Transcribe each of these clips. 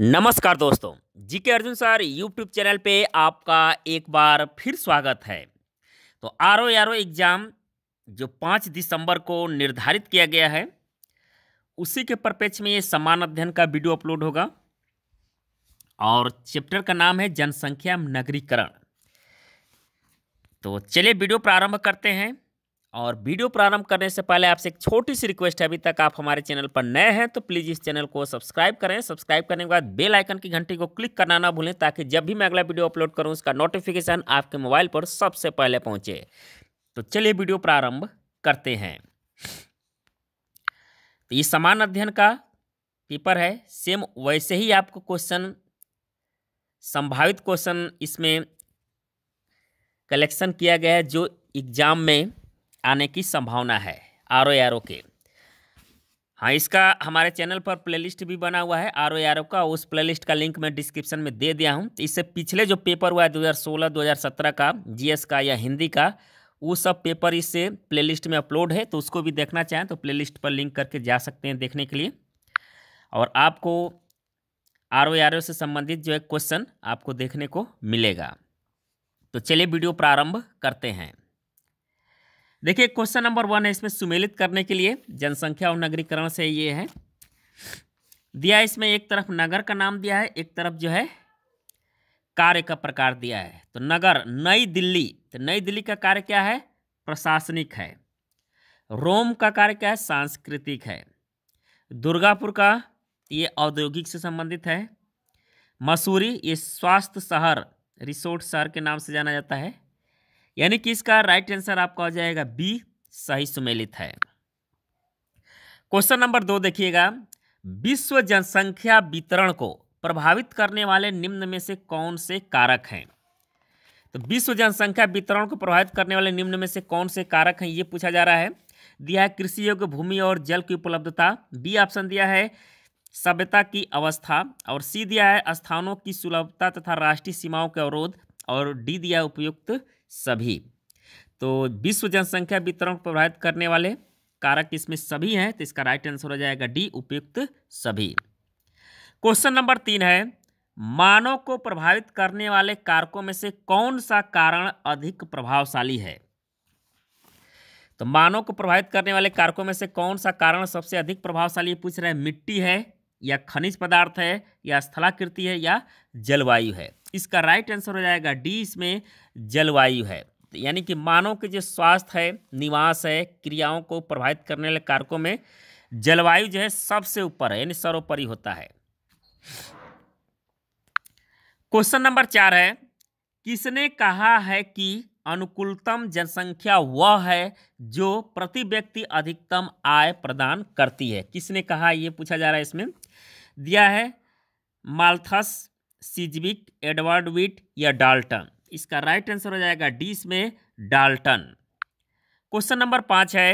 नमस्कार दोस्तों जी के अर्जुन सर यूट्यूब चैनल पे आपका एक बार फिर स्वागत है तो R O R O exam जो पाँच दिसंबर को निर्धारित किया गया है उसी के परपेच में ये समान अध्ययन का वीडियो अपलोड होगा और चैप्टर का नाम है जनसंख्या नगरीकरण तो चलिए वीडियो प्रारंभ करते हैं और वीडियो प्रारंभ करने से पहले आपसे एक छोटी सी रिक्वेस्ट है अभी तक आप हमारे चैनल पर नए हैं तो प्लीज़ इस चैनल को सब्सक्राइब करें सब्सक्राइब करने के बाद बेल आइकन की घंटी को क्लिक करना ना भूलें ताकि जब भी मैं अगला वीडियो अपलोड करूं उसका नोटिफिकेशन आपके मोबाइल पर सबसे पहले पहुंचे तो चलिए वीडियो प्रारंभ करते हैं तो ये समान अध्ययन का पेपर है सेम वैसे ही आपको क्वेश्चन संभावित क्वेश्चन इसमें कलेक्शन किया गया है जो एग्जाम में आने की संभावना है आर ओ आर ओ के हाँ इसका हमारे चैनल पर प्लेलिस्ट भी बना हुआ है आर ओ आर ओ का उस प्लेलिस्ट का लिंक मैं डिस्क्रिप्शन में दे दिया हूँ इससे पिछले जो पेपर हुआ है दो दो हज़ार सोलह हज़ार सत्रह का जी एस का या हिंदी का वो सब पेपर इससे लिस्ट में अपलोड है तो उसको भी देखना चाहें तो लिस्ट पर लिंक करके जा सकते हैं देखने के लिए और आपको आर ओ आर ओ से संबंधित जो है क्वेश्चन आपको देखने को मिलेगा तो चलिए वीडियो प्रारंभ करते हैं देखिए क्वेश्चन नंबर वन है इसमें सुमेलित करने के लिए जनसंख्या और नगरीकरण से ये है दिया इसमें एक तरफ नगर का नाम दिया है एक तरफ जो है कार्य का प्रकार दिया है तो नगर नई दिल्ली तो नई दिल्ली का कार्य क्या है प्रशासनिक है रोम का कार्य क्या है सांस्कृतिक है दुर्गापुर का ये औद्योगिक से संबंधित है मसूरी ये स्वास्थ्य शहर रिसोर्ट शहर के नाम से जाना जाता है यानी कि इसका राइट आंसर आपका हो जाएगा बी सही सुमेलित है क्वेश्चन नंबर दो देखिएगा विश्व जनसंख्या वितरण को प्रभावित करने वाले निम्न में से कौन से कारक हैं तो विश्व जनसंख्या वितरण को प्रभावित करने वाले निम्न में से कौन से कारक हैं ये पूछा जा रहा है दिया है कृषि योग्य भूमि और जल की उपलब्धता बी ऑप्शन दिया है सभ्यता की अवस्था और सी दिया है स्थानों की सुलभता तथा राष्ट्रीय सीमाओं के अवरोध और डी दिया उपयुक्त सभी तो विश्व जनसंख्या वितरण को प्रभावित करने वाले कारक इसमें सभी हैं तो इसका राइट आंसर हो जाएगा डी उपयुक्त सभी क्वेश्चन नंबर तीन है मानव को प्रभावित करने वाले कारकों में से कौन सा कारण अधिक प्रभावशाली है तो मानव को प्रभावित करने वाले कारकों में से कौन सा कारण सबसे अधिक प्रभावशाली पूछ रहे हैं मिट्टी है या खनिज पदार्थ है या स्थलाकृति है या जलवायु है इसका राइट आंसर हो जाएगा डी इसमें जलवायु है यानी कि मानव के जो स्वास्थ्य है निवास है क्रियाओं को प्रभावित करने वाले कारकों में जलवायु जो है सबसे ऊपर है यानी सर्वोपरि होता है क्वेश्चन नंबर चार है किसने कहा है कि अनुकूलतम जनसंख्या वह है जो प्रति व्यक्ति अधिकतम आय प्रदान करती है किसने कहा यह पूछा जा रहा है इसमें दिया है माल्थस सिजविक एडवर्ड विट या डाल्टन इसका राइट आंसर हो जाएगा डी इसमें डाल्टन क्वेश्चन नंबर पाँच है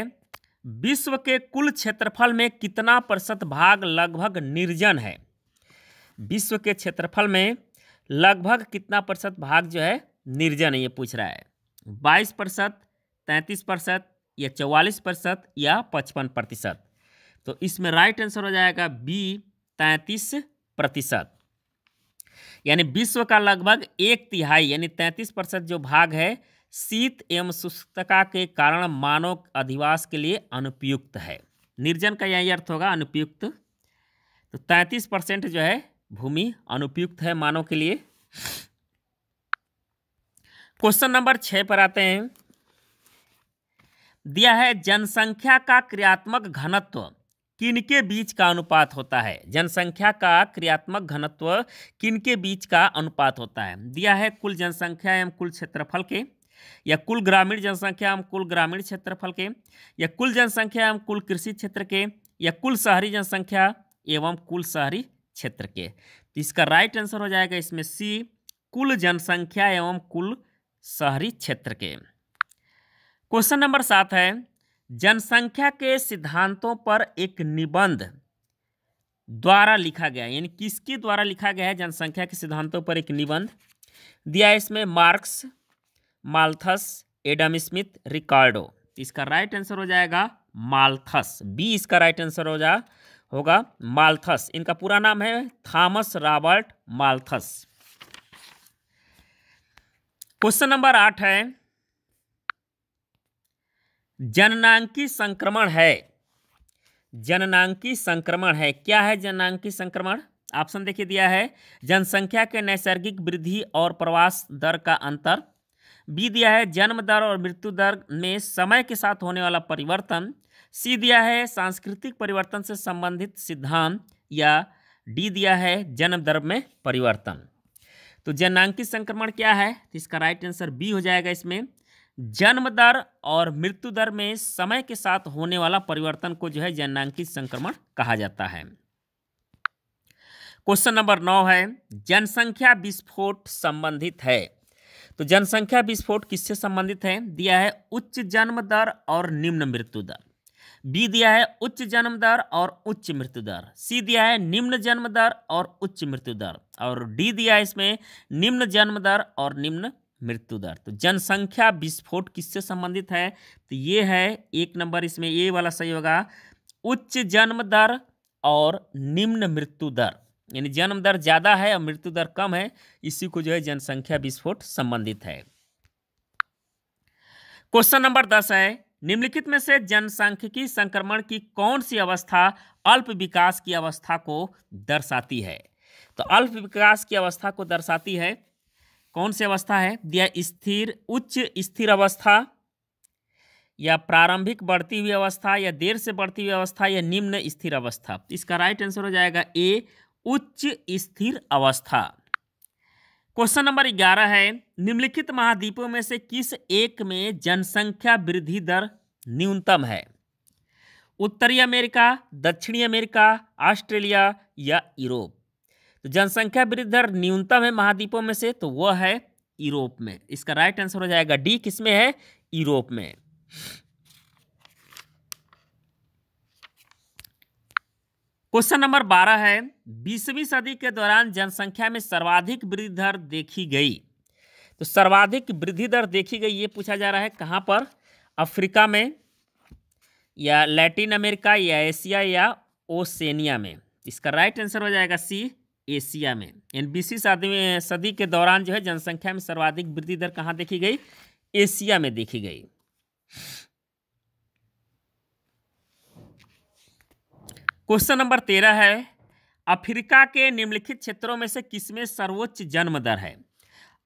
विश्व के कुल क्षेत्रफल में कितना प्रतिशत भाग लगभग निर्जन है विश्व के क्षेत्रफल में लगभग कितना प्रतिशत भाग जो है निर्जन है ये पूछ रहा है बाईस प्रतिशत तैंतीस प्रतिशत या चौवालीस प्रतिशत या पचपन प्रतिशत तो इसमें राइट आंसर हो जाएगा बी तैंतीस प्रतिशत यानी विश्व का लगभग एक तिहाई यानी तैंतीस प्रतिशत जो भाग है शीत एवं शुष्कता के कारण मानव अधिवास के लिए अनुपयुक्त है निर्जन का यही अर्थ होगा अनुपयुक्त तो तैंतीस परसेंट जो है भूमि अनुपयुक्त है मानव के लिए क्वेश्चन नंबर छः पर आते हैं दिया है जनसंख्या का क्रियात्मक घनत्व किनके बीच का अनुपात होता है जनसंख्या का क्रियात्मक घनत्व किनके बीच का अनुपात होता है दिया है कुल जनसंख्या एवं कुल क्षेत्रफल के या कुल ग्रामीण जनसंख्या एवं कुल ग्रामीण क्षेत्रफल के या कुल जनसंख्या एवं कुल कृषि क्षेत्र के या कुल शहरी जनसंख्या एवं कुल शहरी क्षेत्र के तो इसका राइट आंसर हो जाएगा इसमें सी कुल जनसंख्या एवं कुल शहरी क्षेत्र के क्वेश्चन नंबर सात है जनसंख्या के सिद्धांतों पर एक निबंध द्वारा लिखा गया यानी किसके द्वारा लिखा गया है जनसंख्या के सिद्धांतों पर एक निबंध दिया इसमें Marx Malthus Adam Smith Ricardo तो इसका राइट आंसर हो जाएगा माल्थस बी इसका राइट आंसर हो जा होगा माल्थस इनका पूरा नाम है Thomas Robert Malthus question number आठ है जननांकी संक्रमण है जननांकी संक्रमण है क्या है जननांकी संक्रमण ऑप्शन देखिए दिया है जनसंख्या के नैसर्गिक वृद्धि और प्रवास दर का अंतर बी दिया है जन्म दर और मृत्यु दर में समय के साथ होने वाला परिवर्तन सी दिया है सांस्कृतिक परिवर्तन से संबंधित सिद्धांत या डी दिया है जन्म दर में परिवर्तन तो जनांकित संक्रमण क्या है तो इसका राइट आंसर बी हो जाएगा इसमें जन्म दर और मृत्यु दर में समय के साथ होने वाला परिवर्तन को जो है जननांकिक संक्रमण कहा जाता है क्वेश्चन नंबर नौ है जनसंख्या विस्फोट संबंधित है तो जनसंख्या विस्फोट किससे संबंधित है दिया है उच्च जन्म दर और निम्न मृत्यु दर बी दिया है उच्च जन्म दर और उच्च मृत्यु दर सी दिया है निम्न जन्म दर और उच्च मृत्यु दर और डी दिया है इसमें निम्न जन्म दर और निम्न मृत्यु दर तो जनसंख्या विस्फोट किससे संबंधित है तो ये है एक नंबर इसमें ये वाला सही होगा उच्च जन्म दर और निम्न मृत्यु दर यानी जन्म दर ज़्यादा है और मृत्यु दर कम है इसी को जो है जनसंख्या विस्फोट संबंधित है क्वेश्चन नंबर दस है निम्नलिखित में से जनसंख्यिकी संक्रमण की कौन सी अवस्था अल्प विकास की अवस्था को दर्शाती है तो अल्प विकास की अवस्था को दर्शाती है कौन सी अवस्था है दिया स्थिर उच्च स्थिर अवस्था या प्रारंभिक बढ़ती हुई अवस्था या देर से बढ़ती हुई अवस्था या निम्न स्थिर अवस्था तो इसका राइट आंसर हो जाएगा ए उच्च स्थिर अवस्था क्वेश्चन नंबर ग्यारह है निम्नलिखित महाद्वीपों में से किस एक में जनसंख्या वृद्धि दर न्यूनतम है उत्तरी अमेरिका दक्षिणी अमेरिका ऑस्ट्रेलिया या यूरोप तो जनसंख्या वृद्धि दर न्यूनतम है महाद्वीपों में से तो वह है यूरोप में इसका राइट आंसर हो जाएगा डी किसमें है यूरोप में क्वेश्चन नंबर बारह है बीसवीं सदी के दौरान जनसंख्या में सर्वाधिक वृद्धि दर देखी गई तो सर्वाधिक वृद्धि दर देखी गई ये पूछा जा रहा है कहां पर अफ्रीका में या लैटिन अमेरिका या एशिया या ओसेनिया में इसका राइट आंसर हो जाएगा सी एशिया में यानी बीसवीं सदी में सदी के दौरान जो है जनसंख्या में सर्वाधिक वृद्धि दर कहाँ देखी गई एशिया में देखी गई क्वेश्चन नंबर तेरह है अफ्रीका के निम्नलिखित क्षेत्रों में से किसमें सर्वोच्च जन्म दर है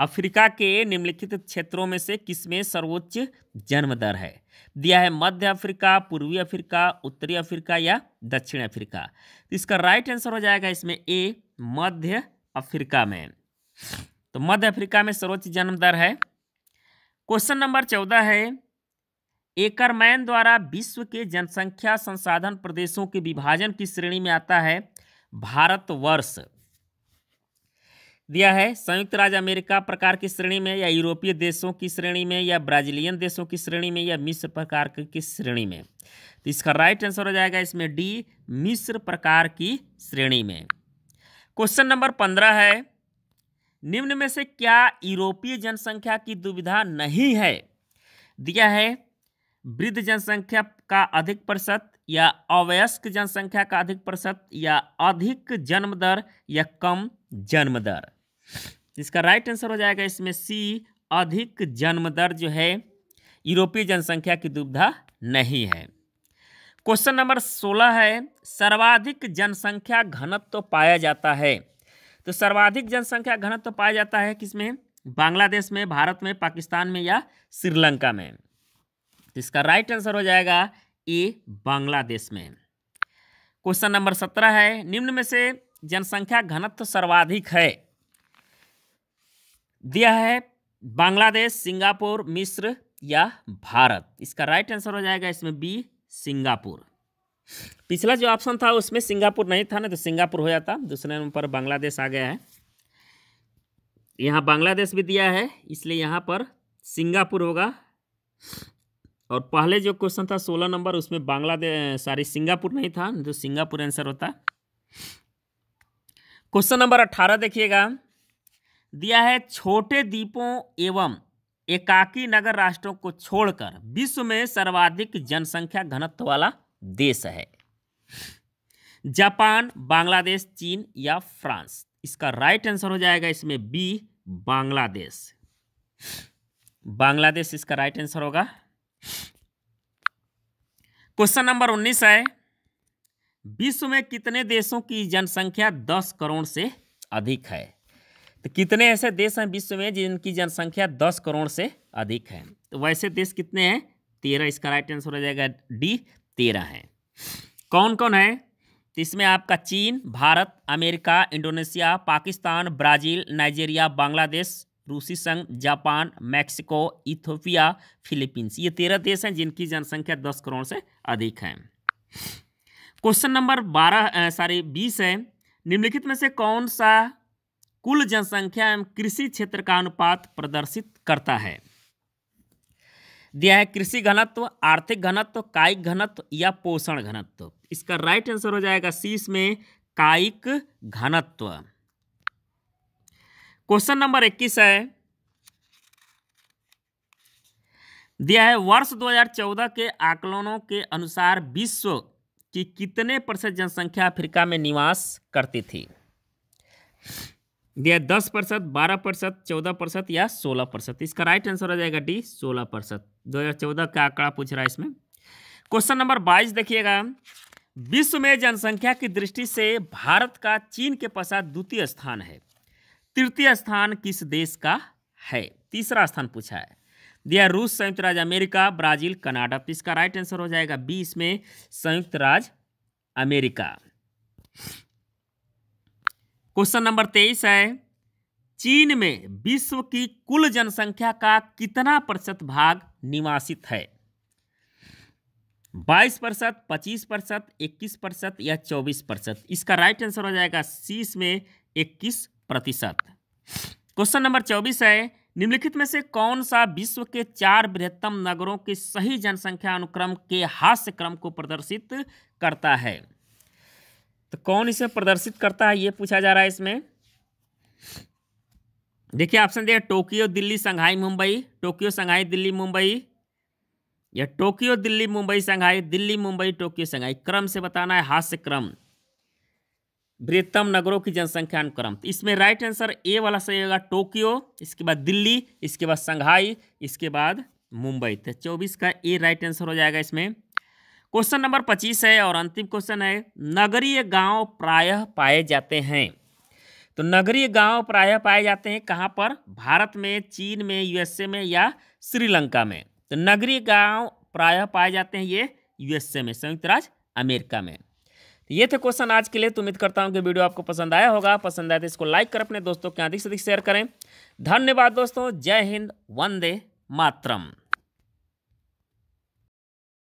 अफ्रीका के निम्नलिखित क्षेत्रों में से किसमें सर्वोच्च जन्म दर है दिया है मध्य अफ्रीका पूर्वी अफ्रीका उत्तरी अफ्रीका या दक्षिण अफ्रीका तो इसका राइट आंसर हो जाएगा इसमें ए मध्य अफ्रीका में तो मध्य अफ्रीका में सर्वोच्च जन्म दर है क्वेश्चन नंबर चौदह है एकरमैन द्वारा विश्व के जनसंख्या संसाधन प्रदेशों के विभाजन की श्रेणी में आता है भारतवर्ष दिया है संयुक्त राज्य अमेरिका प्रकार की श्रेणी में या यूरोपीय देशों की श्रेणी में या ब्राजीलियन देशों की श्रेणी में या मिश्र प्रकार की श्रेणी में तो इसका राइट आंसर हो जाएगा इसमें डी मिश्र प्रकार की श्रेणी में क्वेश्चन नंबर पंद्रह है निम्न में से क्या यूरोपीय जनसंख्या की दुविधा नहीं है दिया है वृद्ध जनसंख्या का अधिक प्रतिशत या अवयस्क जनसंख्या का अधिक प्रतिशत या अधिक जन्म दर या कम जन्म दर इसका राइट आंसर हो जाएगा इसमें सी अधिक जन्म दर जो है यूरोपीय जनसंख्या की दुविधा नहीं है क्वेश्चन नंबर सोलह है सर्वाधिक जनसंख्या घनत्व तो पाया जाता है तो सर्वाधिक जनसंख्या घनत्व तो पाया जाता है किसमें बांग्लादेश में भारत में पाकिस्तान में या श्रीलंका में तो इसका राइट आंसर हो जाएगा ए बांग्लादेश में क्वेश्चन नंबर सत्रह है निम्न में से जनसंख्या घनत्व तो सर्वाधिक है दिया है बांग्लादेश सिंगापुर मिस्र या भारत इसका राइट आंसर हो जाएगा इसमें बी सिंगापुर पिछला जो ऑप्शन था उसमें सिंगापुर नहीं था ना तो सिंगापुर हो जाता दूसरे नंबर पर बांग्लादेश आ गया है यहाँ बांग्लादेश भी दिया है इसलिए यहाँ पर सिंगापुर होगा और पहले जो क्वेश्चन था सोलह नंबर उसमें बांग्लादेश सॉरी सिंगापुर नहीं था तो सिंगापुर आंसर होता क्वेश्चन नंबर अट्ठारह देखिएगा दिया है छोटे द्वीपों एवं एकाकी नगर राष्ट्रों को छोड़कर विश्व में सर्वाधिक जनसंख्या घनत्व वाला देश है जापान बांग्लादेश चीन या फ्रांस इसका राइट आंसर हो जाएगा इसमें बी बांग्लादेश बांग्लादेश इसका राइट आंसर होगा क्वेश्चन नंबर उन्नीस है विश्व में कितने देशों की जनसंख्या दस करोड़ से अधिक है तो कितने ऐसे देश हैं विश्व में जिनकी जनसंख्या दस करोड़ से अधिक है तो वैसे देश कितने हैं तेरह इसका राइट आंसर हो जाएगा डी तेरह है कौन कौन है तो इसमें आपका चीन Bharat America Indonesia Pakistan Brazil Nigeria Bangladesh रूसी संघ जापान मैक्सिको इथोपिया फिलीपींस ये तेरह देश हैं जिनकी जनसंख्या दस करोड़ से अधिक है क्वेश्चन नंबर बारह सॉरी बीस है निम्नलिखित में से कौन सा कुल जनसंख्या एवं कृषि क्षेत्र का अनुपात प्रदर्शित करता है दिया है कृषि घनत्व आर्थिक घनत्व कायिक घनत्व या पोषण घनत्व इसका राइट आंसर हो जाएगा शीस में कायिक घनत्व क्वेश्चन नंबर इक्कीस है दिया है वर्ष 2014 के आकलनों के अनुसार विश्व की कितने प्रतिशत जनसंख्या अफ्रीका में निवास करती थी दिया दस प्रतिशत बारह प्रतिशत चौदह प्रतिशत या सोलह प्रतिशत इसका राइट आंसर हो जाएगा डी सोलह प्रतिशत दो हज़ार चौदह का आंकड़ा पूछ रहा है इसमें क्वेश्चन नंबर बाईस देखिएगा विश्व में जनसंख्या की दृष्टि से भारत का चीन के पश्चात द्वितीय स्थान है तृतीय स्थान किस देश का है तीसरा स्थान पूछा है दिया रूस संयुक्त राज्य अमेरिका ब्राजील कनाडा तो इसका राइट आंसर हो जाएगा बीस में संयुक्त राज्य अमेरिका क्वेश्चन नंबर तेईस है चीन में विश्व की कुल जनसंख्या का कितना प्रतिशत भाग निवासित है बाईस प्रतिशत पच्चीस प्रतिशत इक्कीस प्रतिशत या चौबीस प्रतिशत इसका राइट आंसर हो जाएगा शीस में इक्कीस प्रतिशत क्वेश्चन नंबर चौबीस है निम्नलिखित में से कौन सा विश्व के चार बृहत्तम नगरों के सही जनसंख्या अनुक्रम के हास्य क्रम को प्रदर्शित करता है तो कौन इसे प्रदर्शित करता है ये पूछा जा रहा है इसमें देखिए ऑप्शन दिया Tokyo Delhi Shanghai Mumbai Tokyo Shanghai Delhi Mumbai या Tokyo Delhi Mumbai Shanghai Delhi Mumbai Tokyo Shanghai क्रम से बताना है हास्य क्रम बृहत्तम नगरों की जनसंख्या अनुक्रम तो इसमें राइट आंसर ए वाला सही होगा टोक्यो इसके बाद दिल्ली इसके बाद संघाई इसके बाद मुंबई तो चौबीस का ए राइट आंसर हो जाएगा इसमें क्वेश्चन नंबर पच्चीस है और अंतिम क्वेश्चन है नगरीय गांव प्रायः पाए जाते हैं तो नगरीय गांव प्रायः पाए जाते हैं कहाँ पर भारत में चीन में यूएसए में या श्रीलंका में तो नगरीय गांव प्रायः पाए जाते हैं ये यूएसए में संयुक्त राज्य अमेरिका में तो ये थे क्वेश्चन आज के लिए तो उम्मीद करता हूँ कि वीडियो आपको पसंद आया होगा पसंद आया तो इसको लाइक कर अपने दोस्तों के अधिक से अधिक शेयर करें धन्यवाद दोस्तों जय हिंद वंदे मातरम